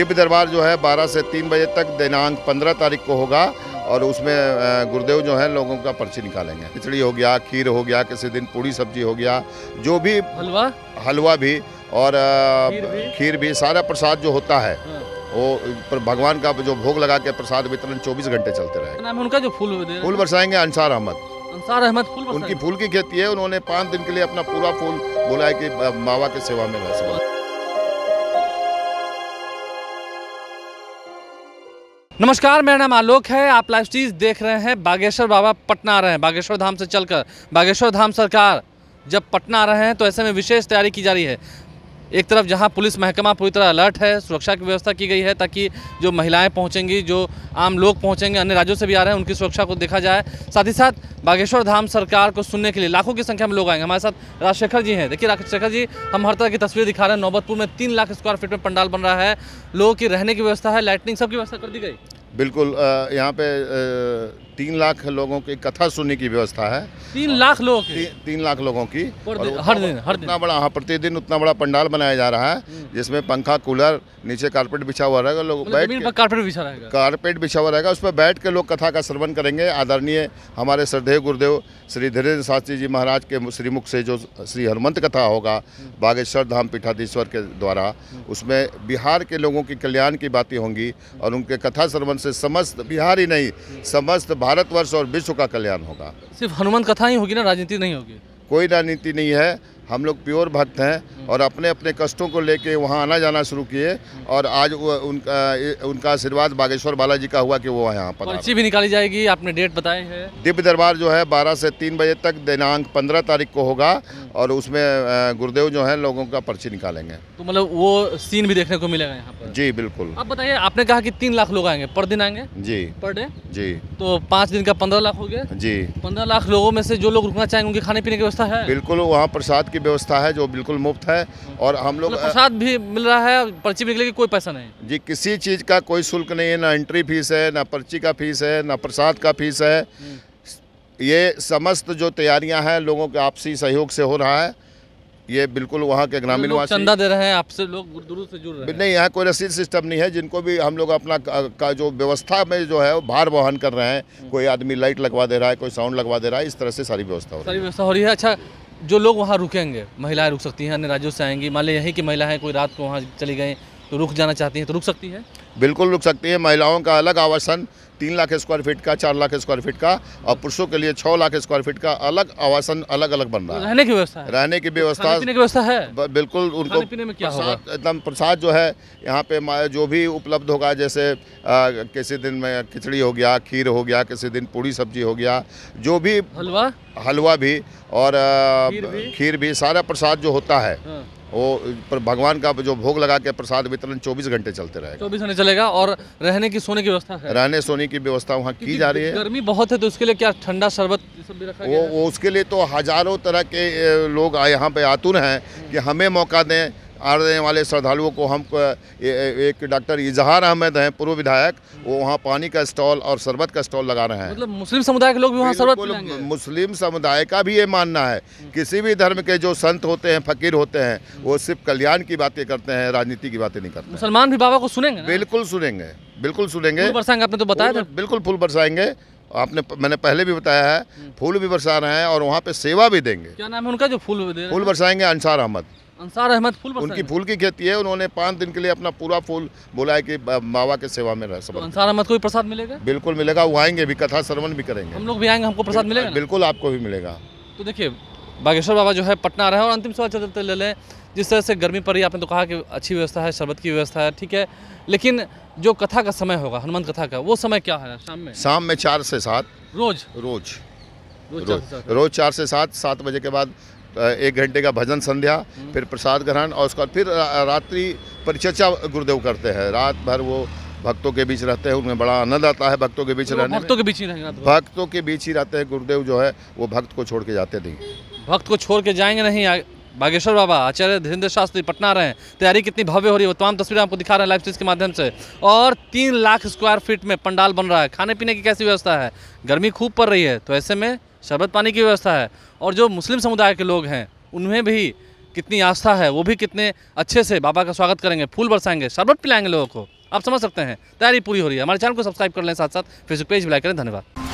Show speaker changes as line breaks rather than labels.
दिव्य दरबार जो है 12 से 3 बजे तक दिनांक 15 तारीख को होगा और उसमें गुरुदेव जो है लोगों का पर्ची निकालेंगे खिचड़ी हो गया खीर हो गया किसी दिन पूड़ी सब्जी हो गया जो भी हलवा हलवा भी और खीर भी, खीर भी सारा प्रसाद जो होता है हाँ। वो पर भगवान का जो भोग लगा के प्रसाद वितरण 24 घंटे चलते रहे
उनका जो फूल फूल बरसाएंगे
अंसार अहमद
अंसार अहमद फूल उनकी
फूल की खेती है उन्होंने पाँच दिन के लिए अपना पूरा फूल बोला है कि बाबा के सेवा में वैसे
नमस्कार मेरा नाम आलोक है आप लाइव चीज़ देख रहे हैं बागेश्वर बाबा पटना आ रहे हैं बागेश्वर धाम से चलकर बागेश्वर धाम सरकार जब पटना आ रहे हैं तो ऐसे में विशेष तैयारी की जा रही है एक तरफ जहां पुलिस महकमा पूरी तरह अलर्ट है सुरक्षा की व्यवस्था की गई है ताकि जो महिलाएं पहुंचेंगी जो आम लोग पहुंचेंगे अन्य राज्यों से भी आ रहे हैं उनकी सुरक्षा को देखा जाए साथ ही साथ बागेश्वर धाम सरकार को सुनने के लिए लाखों की संख्या में लोग आएंगे हमारे साथ राजशेखर जी हैं देखिए राजशेखर जी हम हर तरह की तस्वीर दिखा रहे हैं नौबतपुर में तीन लाख स्क्वायर फीट में पंडाल बन रहा है लोगों की रहने की व्यवस्था है सब सबकी व्यवस्था कर दी गई
बिल्कुल यहाँ पे तीन लाख लोगों की कथा सुनने की व्यवस्था है
तीन लाख लोग ती,
तीन लाख लोगों की और और हर दिन हर दिन उतना बड़ा हाँ प्रतिदिन उतना बड़ा पंडाल बनाया जा रहा है हम्म। जिसमें पंखा कूलर नीचे कारपेट बिछा हुआ रहेगा लोग मतलब बैठ
कारपेट बिछा रहेगा
कारपेट बिछा हुआ रहेगा उस पर बैठ के लोग कथा का श्रवण करेंगे आदरणीय हमारे श्रद्धेय गुरुदेव श्री धीरेन्द्र शास्त्री जी महाराज के श्रीमुख से जो श्री हनुमंत कथा होगा हम्म। बागेश्वर धाम पीठाधीश्वर के द्वारा हम्म। उसमें बिहार के लोगों के कल्याण की बातें होंगी और उनके कथा श्रवण से समस्त बिहार ही नहीं समस्त भारतवर्ष और विश्व का कल्याण होगा
सिर्फ हनुमान कथा ही होगी ना
राजनीति नहीं होगी कोई राजनीति नहीं है हम लोग प्योर भक्त हैं और अपने अपने कष्टों को लेके वहाँ आना जाना शुरू किए और आज उनका उनका आशीर्वाद बागेश्वर बालाजी का हुआ कि वो यहाँ पर पर्ची भी
निकाली जाएगी आपने डेट बताए हैं
दिव्य दरबार जो है बारह से तीन बजे तक दिनांक पंद्रह तारीख को होगा और उसमें गुरुदेव जो है लोगों का पर्ची निकालेंगे
तो मतलब वो सीन भी देखने को मिलेगा यहाँ पर जी बिल्कुल आप बताइए आपने कहा कि तीन लाख लोग आएंगे पर दिन आएंगे जी पर डे जी तो पाँच दिन का पंद्रह लाख हो गया जी पंद्रह लाख लोगों में से जो लोग रुकना चाहेंगे उनकी खाने पीने की व्यवस्था है बिल्कुल
वहाँ प्रसाद की की व्यवस्था है जो बिल्कुल मुफ्त है और हम लोग मतलब प्रसाद
भी मिल रहा है पर्ची निकले की कोई पैसा नहीं
जी किसी चीज़ का कोई शुल्क नहीं है ना एंट्री फीस है ना पर्ची का फीस है ना प्रसाद का फीस है ये समस्त जो तैयारियां हैं लोगों के आपसी सहयोग से हो रहा है ये बिल्कुल वहाँ के ग्रामीण वासी चंदा
दे रहे हैं आपसे लोग दूर से जुड़ रहे हैं नहीं यहाँ कोई रसीद
सिस्टम नहीं है जिनको भी हम लोग अपना का जो व्यवस्था में जो है वो भार वहन कर रहे हैं कोई आदमी लाइट लगवा दे रहा है कोई साउंड लगवा दे रहा है इस तरह से सारी व्यवस्था हो रही है सारी
व्यवस्था हो रही है अच्छा जो लोग वहाँ रुकेंगे महिलाएं रुक सकती हैं अन्य राज्यों से आएंगी मान लें यहीं की महिलाएं कोई रात को वहाँ चली गई तो रुक जाना चाहती हैं तो रुक सकती है
बिल्कुल रुक सकती है महिलाओं का अलग आवासन तीन लाख स्क्वायर फीट का चार लाख स्क्वायर फीट का और पुरुषों के लिए छः लाख स्क्वायर फीट का अलग आवासन अलग अलग बन रहा है रहने की व्यवस्था रहने की व्यवस्था है बिल्कुल उनको एकदम प्रसाद जो है यहाँ पे जो भी उपलब्ध होगा जैसे आ, किसी दिन में खिचड़ी हो गया खीर हो गया किसी दिन पूड़ी सब्जी हो गया जो भी हलवा हलवा भी और खीर भी सारा प्रसाद जो होता है हाँ। वो पर भगवान का जो भोग लगा के प्रसाद वितरण 24 घंटे चलते रहेगा
24 घंटे चलेगा और रहने की सोने की व्यवस्था है रहने
सोने की व्यवस्था वहाँ की जा रही है गर्मी
बहुत है तो उसके लिए क्या ठंडा शरबत वो, वो उसके लिए
तो हजारों तरह के लोग यहाँ पे आतुर हैं कि हमें मौका दें आने वाले श्रद्धालुओं को हम एक डॉक्टर इजहार अहमद हैं पूर्व विधायक वो वहाँ पानी का स्टॉल और शरबत का स्टॉल लगा रहे हैं मतलब मुस्लिम समुदाय के लोग भी वहाँ शरबत मुस्लिम समुदाय का भी ये मानना है किसी भी धर्म के जो संत होते हैं फकीर होते हैं वो सिर्फ कल्याण की बातें करते हैं राजनीति की बातें नहीं करते मुसलमान भी बाबा को सुनेंगे बिल्कुल सुनेंगे बिल्कुल सुनेंगे बरसाएंगे आपने तो बताया था बिल्कुल फूल बरसाएंगे आपने मैंने पहले भी बताया है फूल भी बरसा रहे हैं और वहाँ पे सेवा भी देंगे
क्या नाम है उनका जो फूल फूल बरसाएंगे अंसार अहमद अंसार अहमद फूल उनकी
फूल की खेती है उन्होंने पाँच दिन के लिए अपना पूरा फूल बोला है कि मावा के सेवा में रह सब तो
अंसार अहमद को भी प्रसाद मिलेगा
बिल्कुल मिलेगा वो आएंगे भी कथा श्रवण भी करेंगे हम लोग भी आएंगे हमको प्रसाद मिलेगा बिल्कुल आपको भी मिलेगा
तो देखिए बागेश्वर बाबा जो है पटना रहे और अंतिम सवाल चलते ले लें जिस तरह से गर्मी पड़ी आपने तो कहा कि अच्छी व्यवस्था है शरबत की व्यवस्था है ठीक है लेकिन जो कथा का समय होगा हनुमान कथा का वो समय क्या है शाम में शाम
में चार से सात रोज रोज रोज, रोज चार से सात सात बजे के बाद एक घंटे का भजन संध्या हम्म। फिर प्रसाद ग्रहण और उसके बाद फिर रात्रि परिचर्चा गुरुदेव करते हैं रात भर वो भक्तों के बीच रहते हैं उनमें बड़ा आनंद आता है भक्तों के बीच रहने भक्तों के बीच ही रहेंगे भक्तों के बीच ही रहते हैं गुरुदेव जो है वो भक्त को छोड़ के जाते
नहीं भक्त को छोड़ के जाएंगे नहीं बागेश्वर बाबा आचार्य धीरेन्द्र शास्त्री पटना रहे हैं तैयारी कितनी भव्य हो रही है तमाम तस्वीरें आपको दिखा रहे हैं लाइव स्टेज के माध्यम से और तीन लाख स्क्वायर फीट में पंडाल बन रहा है खाने पीने की कैसी व्यवस्था है गर्मी खूब पड़ रही है तो ऐसे में शरबत पानी की व्यवस्था है और जो मुस्लिम समुदाय के लोग हैं उनमें भी कितनी आस्था है वो भी कितने अच्छे से बाबा का स्वागत करेंगे फूल बरसाएंगे शरबत पिलाएंगे लोगों को आप समझ सकते हैं तैयारी पूरी हो रही है हमारे चैनल को सब्सक्राइब कर लें साथ साथ फेसबुक पेज भी लाइक करें धन्यवाद